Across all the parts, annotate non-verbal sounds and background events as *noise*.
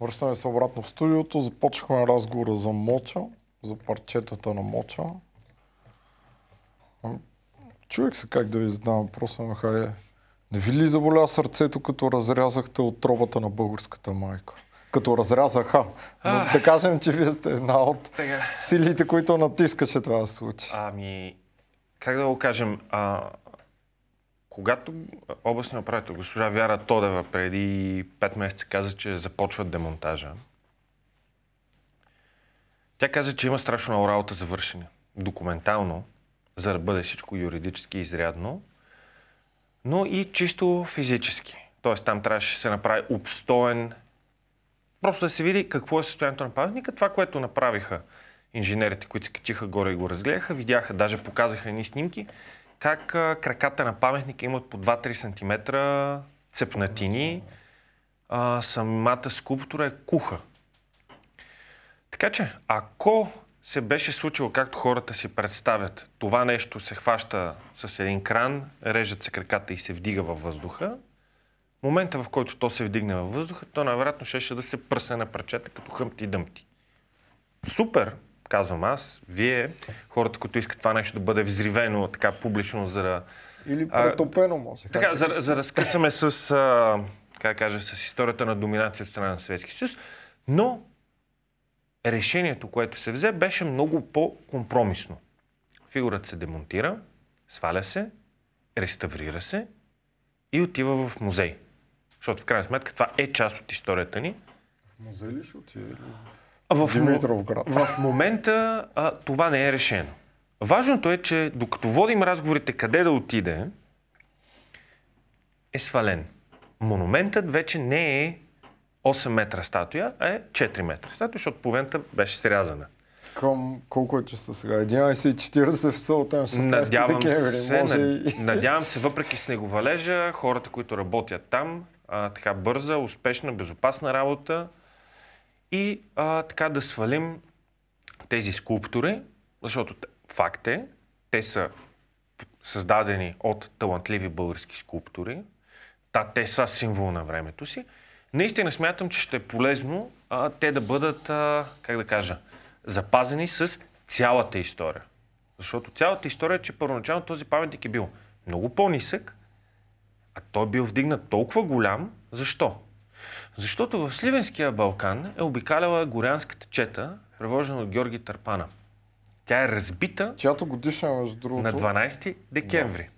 Връщаме се обратно в студиото. Започнахме разговора за моча, за парчетата на моча. Чуех се как да ви задам въпроса, Михайле. Не ви ли заболя сърцето, като разрязахте отробата на българската майка? Като разрязаха. Но, да кажем, че вие сте една от силите, които натискаше това да се случи. Ами, как да го кажем? А, когато областният управител, госпожа Вяра Тодева, преди 5 месеца каза, че започват демонтажа, тя каза, че има страшно много работа за вършене. Документално, за да бъде всичко юридически изрядно, но и чисто физически. Тоест там трябваше да се направи обстоен... Просто да се види какво е състоянието на паметника. Това, което направиха инженерите, които се качиха горе и го разгледаха, видяха, даже показаха едни снимки, как краката на паметника имат по 2-3 см цепнатини, а, самата скулптура е куха. Така че, ако се беше случило както хората си представят, това нещо се хваща с един кран, режат се краката и се вдига във въздуха, момента в който то се вдигне във въздуха, то най-вероятно щеше да се пръсне на парчета като хъмти и дъмти. Супер! казвам аз, вие, хората, които искат това нещо да бъде взривено така публично, за да... Или претопено, може. Така, за, за да скъсаме с, а, как кажа, с историята на доминация от страна на Съветския съюз, но решението, което се взе, беше много по-компромисно. Фигурата се демонтира, сваля се, реставрира се и отива в музей. Защото в крайна сметка това е част от историята ни. В музей ли ще отиде? В, Димитровград. В момента а, това не е решено. Важното е, че докато водим разговорите къде да отиде, е свален. Монументът вече не е 8 метра статуя, а е 4 метра статуя, защото половината беше срязана. Към колко е часа сега? 11.40 в Сълтан, 16 надявам декември. Се, може... Надявам се, въпреки снеговалежа, хората, които работят там, а, така бърза, успешна, безопасна работа и а, така да свалим тези скулптори, защото факт е, те са създадени от талантливи български скулптори, та те са символ на времето си. Наистина смятам, че ще е полезно а, те да бъдат, а, как да кажа, запазени с цялата история. Защото цялата история е, че първоначално този паметник е бил много по-нисък, а той е бил вдигнат толкова голям. Защо? Защото в Сливенския Балкан е обикаляла горянската чета, превожена от Георги Търпана. Тя е разбита Чиято годишна, между другото. на 12 декември. Да.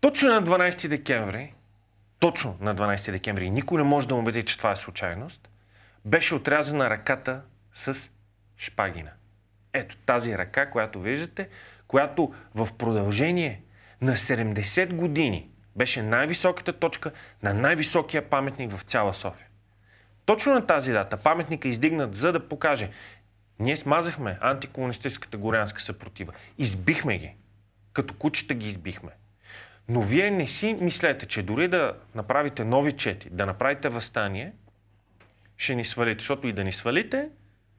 Точно на 12 декември, точно на 12 декември, никой не може да му убеди, че това е случайност, беше отрязана ръката с шпагина. Ето тази ръка, която виждате, която в продължение на 70 години беше най-високата точка на най-високия паметник в цяла София. Точно на тази дата паметника е издигнат, за да покаже ние смазахме антикомунистическата горянска съпротива. Избихме ги. Като кучета ги избихме. Но вие не си мислете, че дори да направите нови чети, да направите възстание, ще ни свалите. Защото и да ни свалите,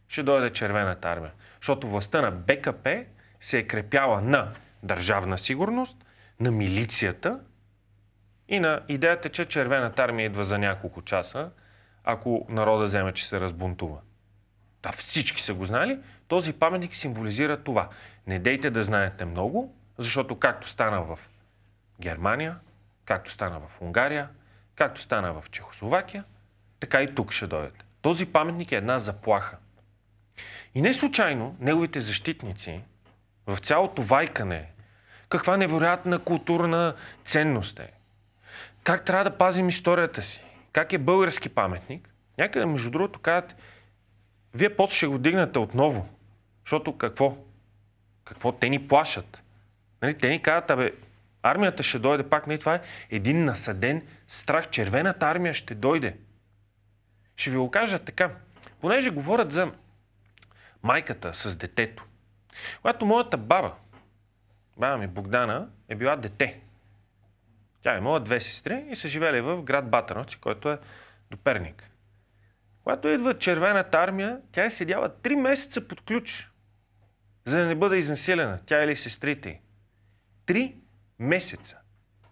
ще дойде червената армия. Защото властта на БКП се е крепяла на държавна сигурност, на милицията и на идеята, че червената армия идва за няколко часа, ако народа вземе, че се разбунтува. Та всички са го знали. Този паметник символизира това. Не дейте да знаете много, защото както стана в Германия, както стана в Унгария, както стана в Чехословакия, така и тук ще дойдат. Този паметник е една заплаха. И не случайно неговите защитници в цялото вайкане, каква невероятна културна ценност е, как трябва да пазим историята си, как е български паметник, някъде между другото казват, вие после ще го дигнете отново, защото какво? Какво? Те ни плашат. Нали? Те ни казват, абе, армията ще дойде пак. Нали? Това е един насъден страх. Червената армия ще дойде. Ще ви го кажа така. Понеже говорят за майката с детето. Когато моята баба, баба ми Богдана, е била дете, тя е имала две сестри и са живели в град Батановци, който е до Перник. Когато идва червената армия, тя е седяла три месеца под ключ, за да не бъде изнасилена, тя или сестрите Три месеца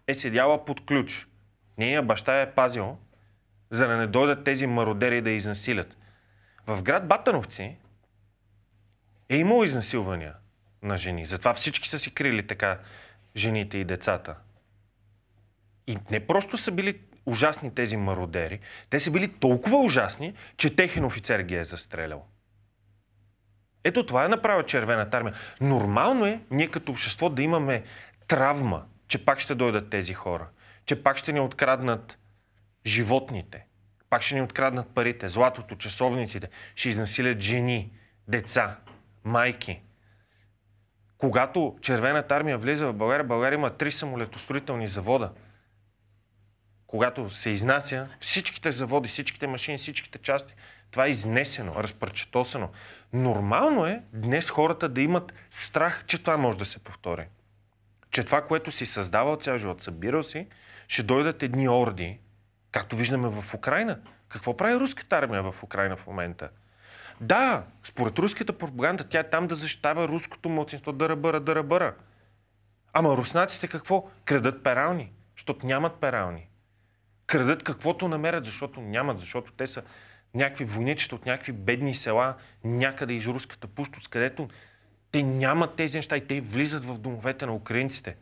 е седяла под ключ. Нейния баща е пазил, за да не дойдат тези мародери да изнасилят. В град Батановци е имало изнасилвания на жени. Затова всички са си крили така жените и децата – и не просто са били ужасни тези мародери, те са били толкова ужасни, че техен офицер ги е застрелял. Ето това е направила червената армия. Нормално е ние като общество да имаме травма, че пак ще дойдат тези хора, че пак ще ни откраднат животните, пак ще ни откраднат парите, златото, часовниците, ще изнасилят жени, деца, майки. Когато червената армия влиза в България, България има три самолетостроителни завода – когато се изнася, всичките заводи, всичките машини, всичките части, това е изнесено, разпърчетосано. Нормално е днес хората да имат страх, че това може да се повтори. Че това, което си създавал цял живот, събирал си, ще дойдат едни орди, както виждаме в Украина. Какво прави руската армия в Украина в момента? Да, според руската пропаганда, тя е там да защитава руското младсинство, да ръбъра, да ръбъра. Ама руснаците какво? Крадат перални, защото нямат перални крадат каквото намерят, защото нямат, защото те са някакви войничета от някакви бедни села някъде из руската пустост, където те нямат тези неща и те влизат в домовете на украинците.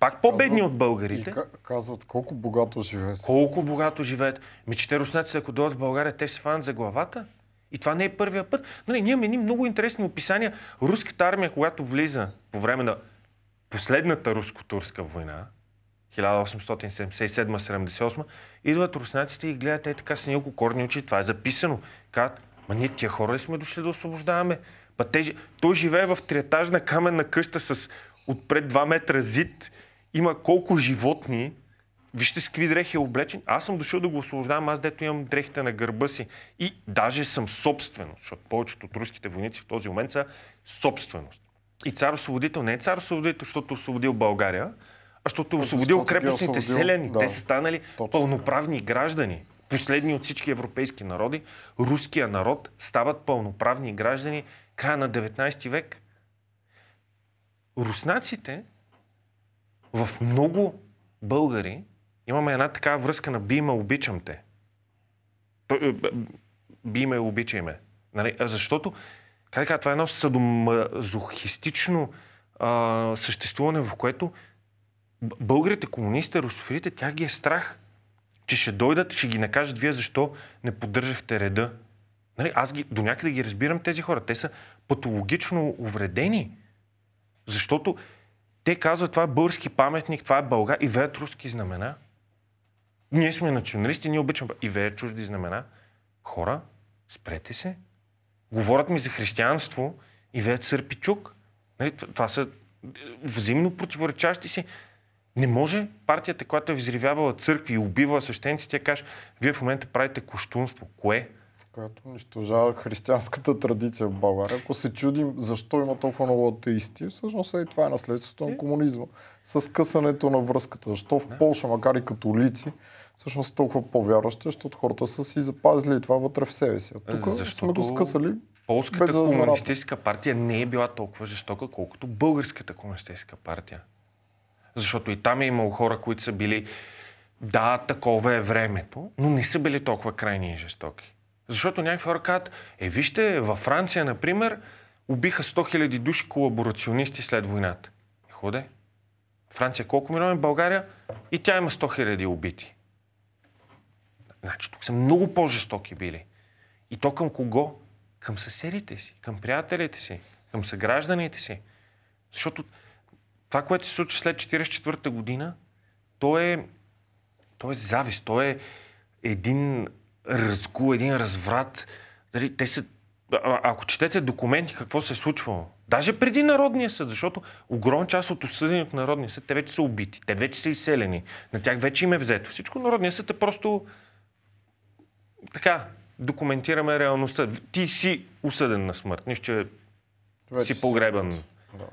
Пак по-бедни от българите. И казват колко богато живеят. Колко богато живеят. Ми, че те руснаците, ако дойдат в България, те се фанат за главата. И това не е първия път. Нали, ние имаме едни много интересни описания. Руската армия, когато влиза по време на последната руско-турска война, 1877-78, идват руснаците и гледат е така с няколко корни очи, това е записано. Казват, ма ние тия хора ли сме дошли да освобождаваме? Па те, той живее в триетажна каменна къща с отпред 2 метра зид, има колко животни, вижте с какви дрехи е облечен. Аз съм дошъл да го освобождавам, аз дето имам дрехите на гърба си. И даже съм собствено, защото повечето от руските войници в този момент са собственост. И цар освободител не е цар освободител, защото е освободил България, защото е освободил крепостните селени. Да, Те са станали точно. пълноправни граждани. Последни от всички европейски народи. Руския народ стават пълноправни граждани края на 19 век. Руснаците в много българи имаме една такава връзка на би обичам те. Е, Биме, обичай ме. Нали? Защото, как е, това е едно съдомазохистично а, съществуване, в което българите, комунистите, русофилите, тях ги е страх, че ще дойдат, ще ги накажат вие защо не поддържахте реда. Нали? Аз ги, до някъде ги разбирам тези хора. Те са патологично увредени, защото те казват, това е български паметник, това е бълга и веят руски знамена. Ние сме националисти, ние обичаме и веят чужди знамена. Хора, спрете се. Говорят ми за християнство и веят сърпичук. Нали? Това са е, взаимно противоречащи си не може партията, която е взривявала църкви и убивала същенци, тя каже, вие в момента правите коштунство, Кое? Която унищожава християнската традиция в България. Ако се чудим защо има толкова много атеисти, всъщност е и това е наследството на е. комунизма. С късането на връзката. Защо в Польша, макар и католици, всъщност толкова по защото хората са си запазили това вътре в себе си. А тук Защото сме го скъсали Полската комунистическа партия не е била толкова жестока, колкото българската комунистическа партия. Защото и там е имало хора, които са били да, такова е времето, но не са били толкова крайни и жестоки. Защото някакви хора казват, е вижте, във Франция, например, убиха 100 000 души колаборационисти след войната. Е, ходе. Франция колко милиони, България и тя има 100 000 убити. Значи тук са много по-жестоки били. И то към кого? Към съседите си, към приятелите си, към съгражданите си. Защото това, което се случи след 1944 година, то е, то е завист, то е един разгул, един разврат. Дали, те са, а, ако четете документи, какво се е случвало, даже преди Народния съд, защото огромна част от осъдени от Народния съд, те вече са убити, те вече са изселени, на тях вече им е взето. Всичко Народния съд е просто така, документираме реалността. Ти си осъден на смърт, нищо, че си погребан. Да.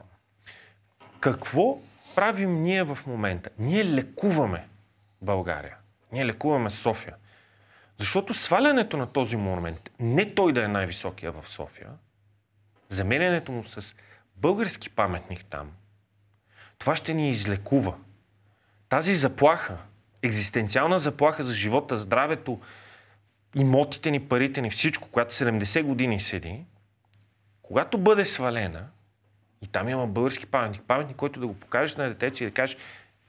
Какво правим ние в момента? Ние лекуваме България. Ние лекуваме София. Защото свалянето на този монумент, не той да е най-високия в София, заменянето му с български паметник там, това ще ни излекува. Тази заплаха, екзистенциална заплаха за живота, здравето, имотите ни, парите ни, всичко, която 70 години седи, когато бъде свалена, и там има български паметник. Паметник, който да го покажеш на детето и да кажеш,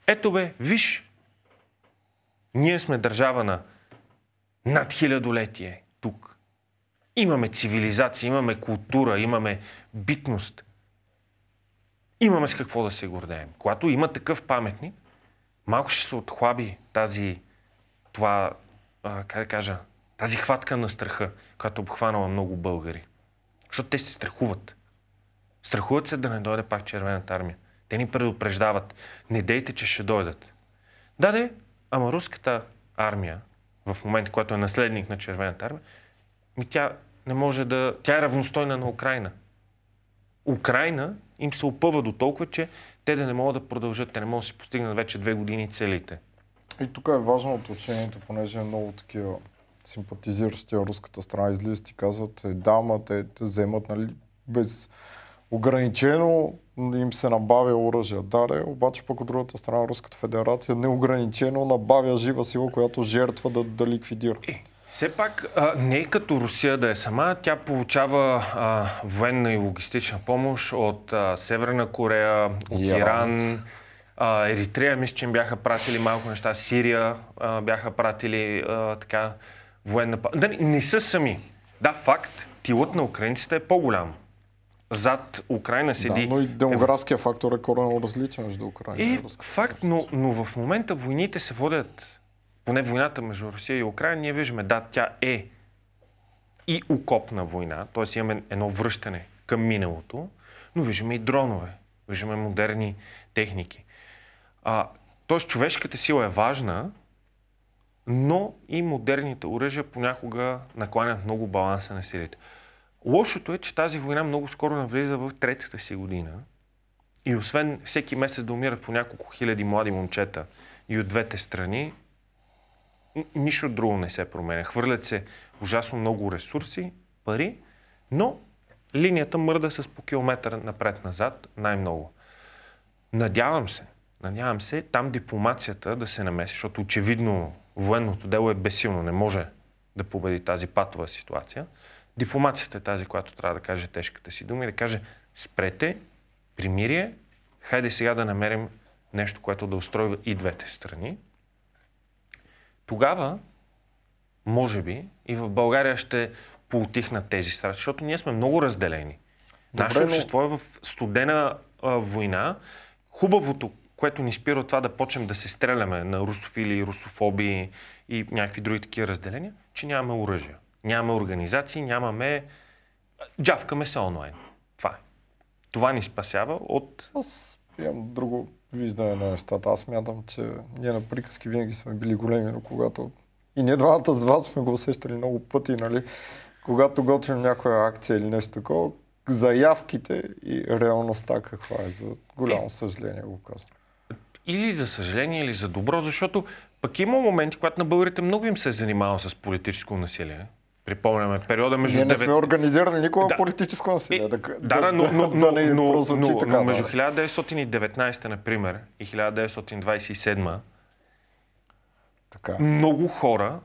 ето бе, виж, ние сме държава на над хилядолетие тук. Имаме цивилизация, имаме култура, имаме битност. Имаме с какво да се гордеем. Когато има такъв паметник, малко ще се отхлаби тази, това, а, как да кажа, тази хватка на страха, която обхванала много българи. Защото те се страхуват. Страхуват се да не дойде пак червената армия. Те ни предупреждават. Не дейте, че ще дойдат. Да да, ама руската армия, в момента, която е наследник на червената армия, ми тя не може да... Тя е равностойна на Украина. Украина им се опъва до толкова, че те да не могат да продължат, те не могат да си постигнат вече две години целите. И тук е важно уточнението, понеже е много такива симпатизиращи руската страна излизат и казват, е, да, ма те, те вземат, нали, без ограничено им се набавя оръжие. Даре, обаче пък от другата страна Руската федерация неограничено набавя жива сила, която жертва да, да ликвидира. Е, все пак а, не е като Русия да е сама. Тя получава а, военна и логистична помощ от а, Северна Корея, от Иран. Иран а, Еритрея, мисля, че им бяха пратили малко неща. Сирия а, бяха пратили а, така военна... Да, не, не са сами. Да, факт, тилът на украинците е по-голям зад Украина седи... Да, но и демографския фактор е коренно различен между Украина и, и Руска. Факт, но, но в момента войните се водят, поне войната между Русия и Украина, ние виждаме, да, тя е и окопна война, т.е. имаме едно връщане към миналото, но виждаме и дронове, виждаме модерни техники. А, т.е. човешката сила е важна, но и модерните оръжия понякога накланят много баланса на силите. Лошото е, че тази война много скоро навлиза в третата си година. И освен всеки месец да умират по няколко хиляди млади момчета и от двете страни, нищо друго не се променя. Хвърлят се ужасно много ресурси, пари, но линията мърда с по километър напред-назад най-много. Надявам се, надявам се там дипломацията да се намеси, защото очевидно военното дело е бесилно, не може да победи тази патова ситуация. Дипломацията е тази, която трябва да каже тежката си дума и да каже спрете, примирие, хайде сега да намерим нещо, което да устройва и двете страни. Тогава, може би, и в България ще поутихна тези страни, защото ние сме много разделени. Нашето общество е в студена а, война. Хубавото, което ни спира от това да почнем да се стреляме на русофили, русофоби и някакви други такива разделения, че нямаме оръжия. Няма организации, нямаме... Джавкаме се онлайн. Това е. Това ни спасява от... Аз имам друго виждане на нещата. Аз мятам, че ние на приказки винаги сме били големи, но когато... И ние двамата с вас сме го усещали много пъти, нали? Когато готвим някоя акция или нещо такова, заявките и реалността каква е. За голямо съжаление го казвам. Или за съжаление, или за добро, защото пък има моменти, когато на българите много им се е занимава с политическо насилие припомняме, периода между... Ние не сме организирали никога да. политическо насилие. Да, да, да, но, но, да, не но, но, така. Но между 1919, например, и 1927 така. много хора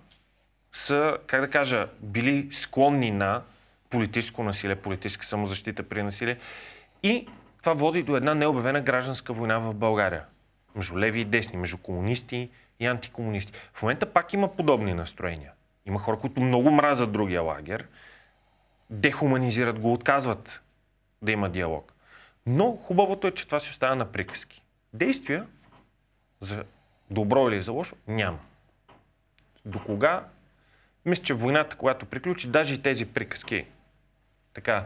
са, как да кажа, били склонни на политическо насилие, политическа самозащита при насилие. И това води до една необявена гражданска война в България. Между леви и десни, между комунисти и антикомунисти. В момента пак има подобни настроения. Има хора, които много мразят другия лагер, дехуманизират го, отказват да има диалог. Но хубавото е, че това си остава на приказки. Действия за добро или за лошо няма. До кога? Мисля, че войната, когато приключи, даже и тези приказки така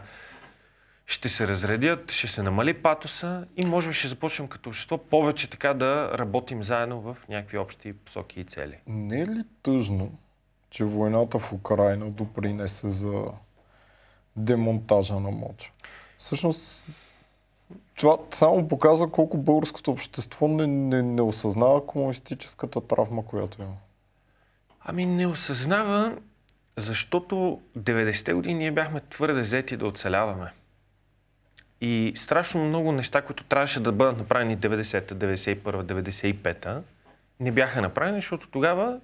ще се разредят, ще се намали патоса и може би ще започнем като общество повече така да работим заедно в някакви общи посоки и цели. Не е ли тъжно, че войната в Украина допринесе за демонтажа на моча. Всъщност, това само показва колко българското общество не, не, не осъзнава комунистическата травма, която има. Ами не осъзнава, защото 90-те години ние бяхме твърде взети да оцеляваме. И страшно много неща, които трябваше да бъдат направени 90-та, 91-та, 95-та, не бяха направени, защото тогава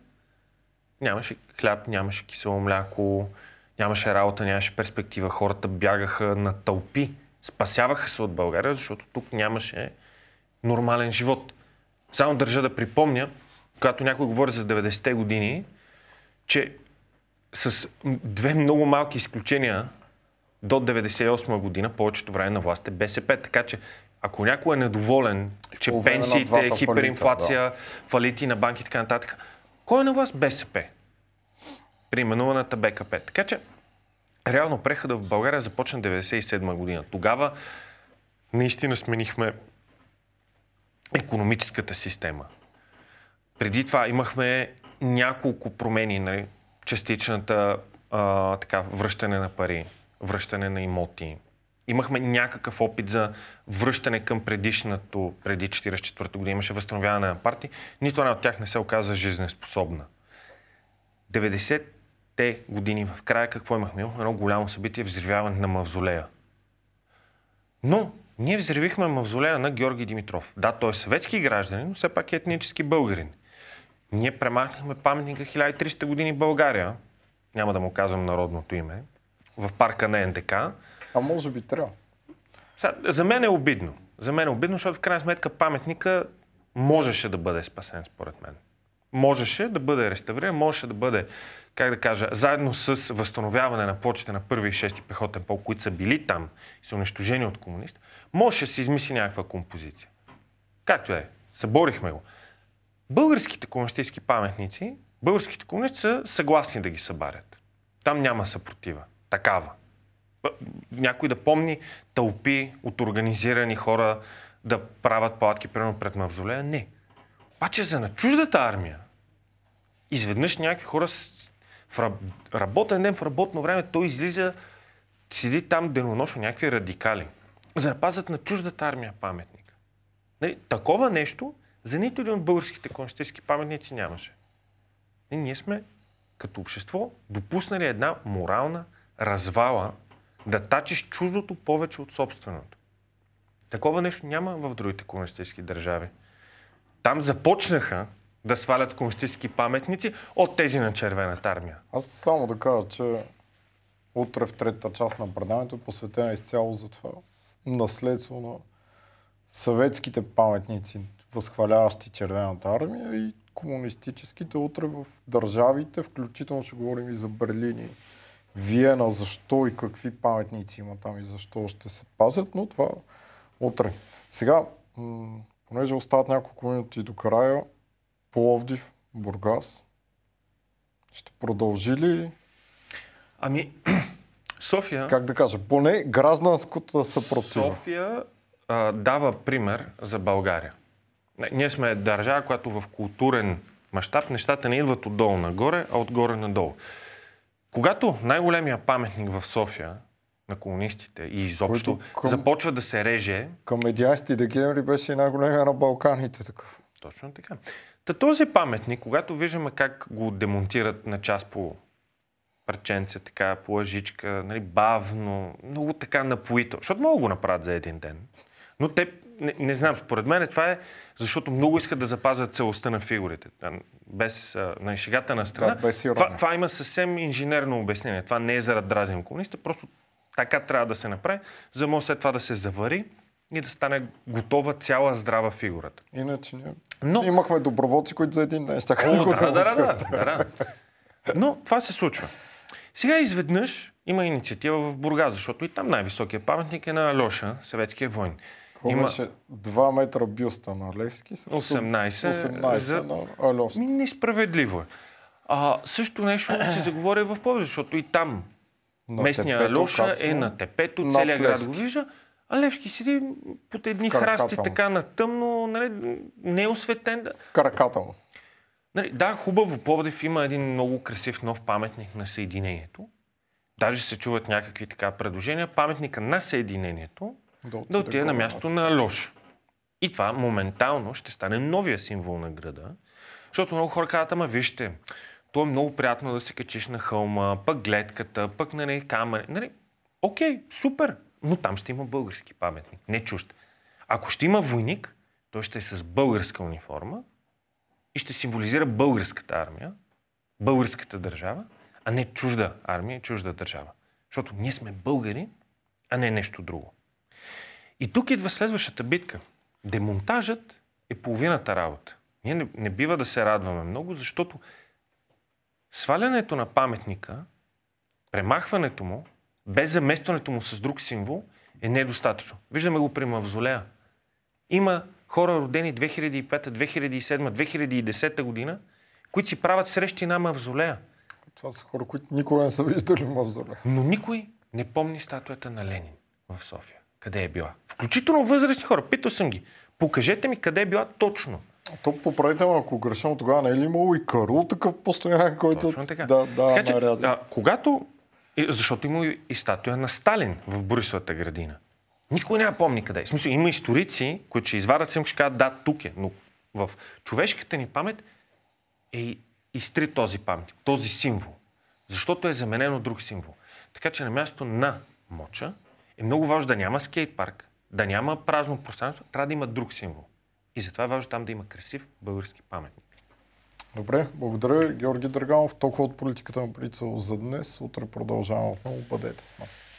нямаше хляб, нямаше кисело мляко, нямаше работа, нямаше перспектива. Хората бягаха на тълпи, спасяваха се от България, защото тук нямаше нормален живот. Само държа да припомня, когато някой говори за 90-те години, че с две много малки изключения до 98 година повечето време на власт е БСП. Така че ако някой е недоволен, че пенсиите, хиперинфлация, фалити на банки и така нататък, кой е на власт? БСП. Приименуваната БКП. Така че, реално прехода в България започна 1997 година. Тогава наистина сменихме економическата система. Преди това имахме няколко промени, нали? частичната а, така, връщане на пари, връщане на имоти, имахме някакъв опит за връщане към предишното, преди 44-та година, имаше възстановяване на партии, нито една от тях не се оказа жизнеспособна. 90-те години в края какво имахме? Имахме едно голямо събитие, взривяване на мавзолея. Но ние взривихме мавзолея на Георги Димитров. Да, той е съветски гражданин, но все пак е етнически българин. Ние премахнахме паметника 1300 години България, няма да му казвам народното име, в парка на НДК, а може би трябва. За мен е обидно. За мен е обидно, защото в крайна сметка паметника можеше да бъде спасен, според мен. Можеше да бъде реставриран, можеше да бъде, как да кажа, заедно с възстановяване на почета на първи и шести пехотен пол, които са били там и са унищожени от комунист, можеше да се измисли някаква композиция. Както е, съборихме го. Българските комунистически паметници, българските комунисти са съгласни да ги събарят. Там няма съпротива. Такава някой да помни тълпи от организирани хора да правят палатки, примерно пред мавзолея. Не. Обаче за на чуждата армия, изведнъж някакви хора в работен ден, в работно време, той излиза, седи там денонощно, някакви радикали, за да пазят на чуждата армия паметник. Такова нещо за нито един от българските конституционски паметници нямаше. И ние сме като общество допуснали една морална развала да тачиш чуждото повече от собственото. Такова нещо няма в другите комунистически държави. Там започнаха да свалят комунистически паметници от тези на червената армия. Аз само да кажа, че утре в третата част на предаването е посветена изцяло за това наследство на съветските паметници, възхваляващи червената армия и комунистическите утре в държавите, включително ще говорим и за Берлини. Виена, защо и какви паметници има там и защо ще се пазят, но това утре. Сега, м- понеже остават няколко минути до края, Пловдив, Бургас, ще продължи ли? Ами, *clears throat* София... Как да кажа, поне гражданското съпротива. София а, дава пример за България. Ние сме държава, която в културен мащаб нещата не идват отдолу нагоре, а отгоре надолу. Когато най-големия паметник в София на колонистите и изобщо към, започва да се реже... Към 11 декември беше и най-големия на Балканите такъв. Точно така. Та този паметник, когато виждаме как го демонтират на част по парченце, така, по лъжичка, нали, бавно, много така напоито, защото могат го направят за един ден. Но те, не, не знам, според мен това е защото много искат да запазят целостта на фигурите. Без на шегата на страна. Да, без това, това има съвсем инженерно обяснение. Това не е заради дразен комуниста, просто така трябва да се направи, за да може след това да се завари и да стане готова цяла здрава фигурата. Иначе не. Но... Имахме доброволци, които за един ден ще да, да, да, да, да, Но това се случва. Сега изведнъж има инициатива в Бургас, защото и там най-високия паметник е на Лоша, съветския войн. Има... Имаше 2 метра бюста на Левски. 18, 18 за... на Алёст. Ми, несправедливо е. А, също нещо се заговори в повече, защото и там на местния Алёша е на тепето, целият град го вижда. А Левски седи под едни храсти така на тъмно, нали, не осветен. В караката му. Нали, да, хубаво. Пловдив има един много красив нов паметник на Съединението. Даже се чуват някакви така предложения. Паметника на Съединението да, отиде на място на Лош. И това моментално ще стане новия символ на града, защото много хора казват, ама вижте, то е много приятно да се качиш на хълма, пък гледката, пък нали, камъни. Нали, окей, супер, но там ще има български паметник, не чужд. Ако ще има войник, той ще е с българска униформа и ще символизира българската армия, българската държава, а не чужда армия, чужда държава. Защото ние сме българи, а не нещо друго. И тук идва следващата битка. Демонтажът е половината работа. Ние не, не бива да се радваме много, защото свалянето на паметника, премахването му, без заместването му с друг символ, е недостатъчно. Виждаме го при Мавзолея. Има хора родени 2005, 2007, 2010 година, които си правят срещи на Мавзолея. Това са хора, които никога не са виждали Мавзолея. Но никой не помни статуята на Ленин в София къде е била. Включително възрастни хора. Питал съм ги. Покажете ми къде е била точно. то поправите ако грешам, тогава не е ли имало и Карл такъв постоянен, който Точно така. да, да така, че, А, когато, защото има и статуя на Сталин в Борисовата градина. Никой няма помни къде е. В смисъл, има историци, които ще извадат съм, ще кажат, да, тук е. Но в човешката ни памет е изтри този памет, този символ. Защото е заменен от друг символ. Така че на място на моча е много важно да няма скейт парк, да няма празно пространство, трябва да има друг символ. И затова е важно там да има красив български паметник. Добре, благодаря Георги Дърганов. Толкова от политиката на Брицел за днес. Утре продължаваме отново. Бъдете с нас.